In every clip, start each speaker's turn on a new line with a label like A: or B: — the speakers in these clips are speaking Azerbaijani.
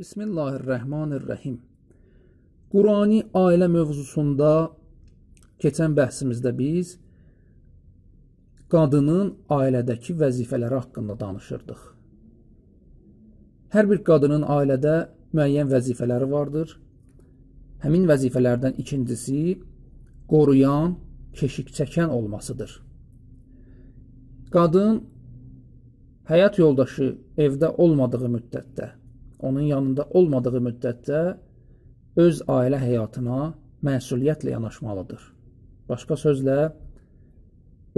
A: Bismillahirrəhmanirrəhim. Qurani ailə mövzusunda keçən bəhsimizdə biz qadının ailədəki vəzifələri haqqında danışırdıq. Hər bir qadının ailədə müəyyən vəzifələri vardır. Həmin vəzifələrdən ikincisi qoruyan, keşik çəkən olmasıdır. Qadın həyat yoldaşı evdə olmadığı müddətdə onun yanında olmadığı müddətdə öz ailə həyatına məsuliyyətlə yanaşmalıdır. Başqa sözlə,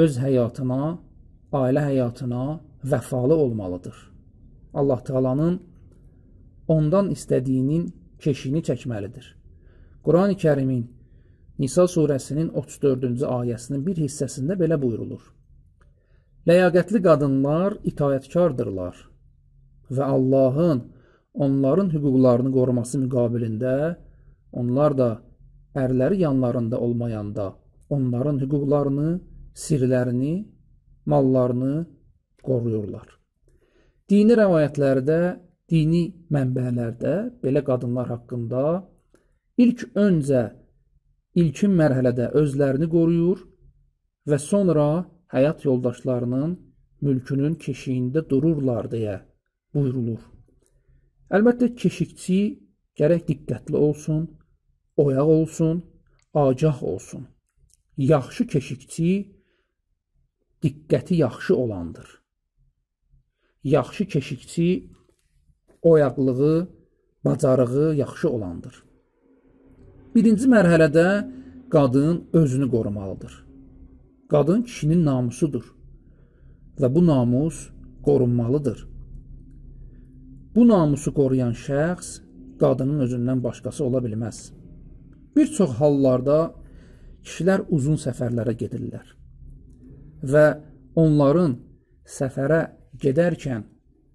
A: öz həyatına, ailə həyatına vəfalı olmalıdır. Allah Taalanın ondan istədiyinin keşini çəkməlidir. Qurani Kərimin Nisa surəsinin 34-cü ayəsinin bir hissəsində belə buyurulur. Ləyaqətli qadınlar itayətkardırlar və Allahın onların hüquqlarını qoruması müqabilində onlar da ərləri yanlarında olmayanda onların hüquqlarını, sirlərini, mallarını qoruyurlar. Dini rəvayətlərdə, dini mənbələrdə belə qadınlar haqqında ilk öncə ilkin mərhələdə özlərini qoruyur və sonra həyat yoldaşlarının mülkünün keşiyində dururlar deyə buyurulur. Əlbəttə keşikçi gərək diqqətli olsun, oyaq olsun, agah olsun. Yaxşı keşikçi diqqəti yaxşı olandır. Yaxşı keşikçi oyaqlığı, bacarığı yaxşı olandır. Birinci mərhələdə qadın özünü qorumalıdır. Qadın kişinin namusudur və bu namus qorunmalıdır. Bu namusu qoruyan şəxs qadının özündən başqası ola bilməz. Bir çox hallarda kişilər uzun səfərlərə gedirlər və onların səfərə gedərkən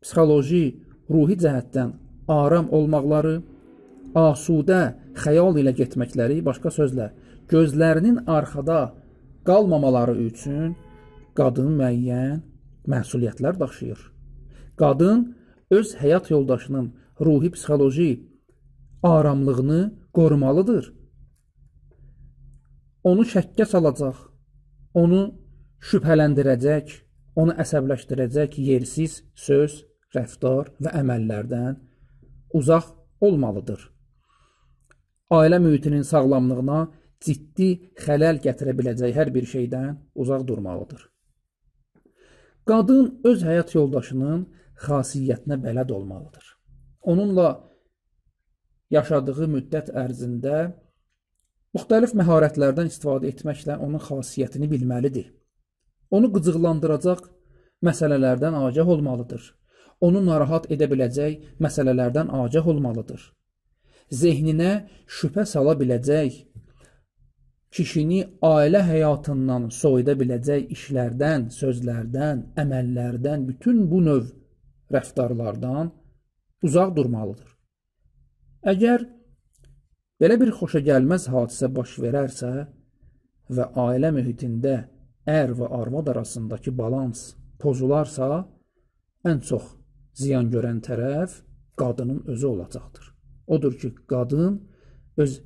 A: psixoloji, ruhi cəhətdən aram olmaqları, asudə xəyal ilə getməkləri, başqa sözlə, gözlərinin arxada qalmamaları üçün qadın müəyyən məsuliyyətlər daşıyır. Qadın öz həyat yoldaşının ruhi psixoloji aramlığını qorumalıdır. Onu şəkkə salacaq, onu şübhələndirəcək, onu əsəbləşdirəcək yersiz söz, rəftar və əməllərdən uzaq olmalıdır. Ailə mühitinin sağlamlığına ciddi xələl gətirə biləcək hər bir şeydən uzaq durmalıdır. Qadın öz həyat yoldaşının xasiyyətinə bələd olmalıdır. Onunla yaşadığı müddət ərzində müxtəlif məharətlərdən istifadə etməklə onun xasiyyətini bilməlidir. Onu qıcıqlandıracaq məsələlərdən agah olmalıdır. Onu narahat edə biləcək məsələlərdən agah olmalıdır. Zehninə şübhə sala biləcək, kişini ailə həyatından soyuda biləcək işlərdən, sözlərdən, əməllərdən bütün bu növ rəftarlardan uzaq durmalıdır. Əgər belə bir xoşagəlməz hadisə baş verərsə və ailə mühitində ər və arvad arasındakı balans pozularsa, ən çox ziyan görən tərəf qadının özü olacaqdır. Odur ki, qadın öz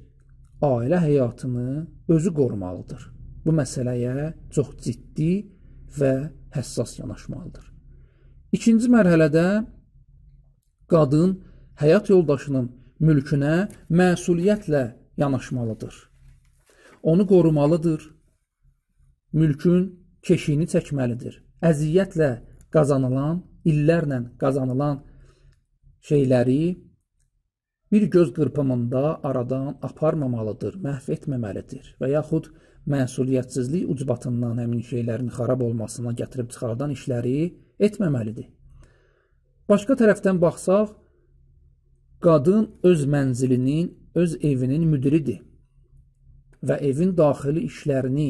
A: ailə həyatını özü qorumalıdır. Bu məsələyə çox ciddi və həssas yanaşmalıdır. İkinci mərhələdə qadın həyat yoldaşının mülkünə məsuliyyətlə yanaşmalıdır. Onu qorumalıdır. Mülkün keşiyini çəkməlidir. Əziyyətlə qazanılan, illərlə qazanılan şeyləri bir göz qırpımında aradan aparmamalıdır, məhv etməməlidir və yaxud məsuliyyətsizlik ucbatından həmin şeylərin xarab olmasına gətirib çıxardan işləri etməməlidir. Başqa tərəfdən baxsaq, qadın öz mənzilinin, öz evinin müdiridir və evin daxili işlərini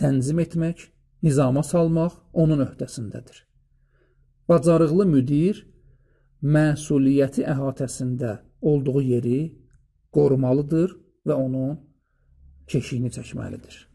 A: tənzim etmək, nizama salmaq onun öhdəsindədir. Bacarıqlı müdir məsuliyyəti əhatəsində olduğu yeri qorumalıdır və onun keşiyini çəkməlidir.